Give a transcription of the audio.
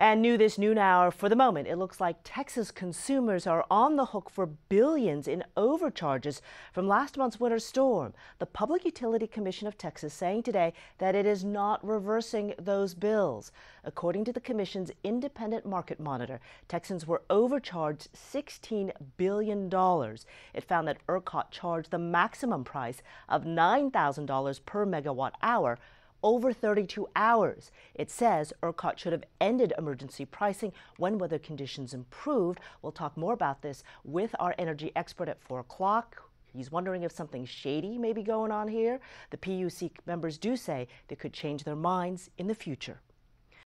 And new this noon hour, for the moment, it looks like Texas consumers are on the hook for billions in overcharges from last month's winter storm. The Public Utility Commission of Texas saying today that it is not reversing those bills. According to the commission's independent market monitor, Texans were overcharged $16 billion. It found that ERCOT charged the maximum price of $9,000 per megawatt hour over 32 hours. It says ERCOT should have ended emergency pricing when weather conditions improved. We'll talk more about this with our energy expert at 4 o'clock. He's wondering if something shady may be going on here. The PUC members do say they could change their minds in the future.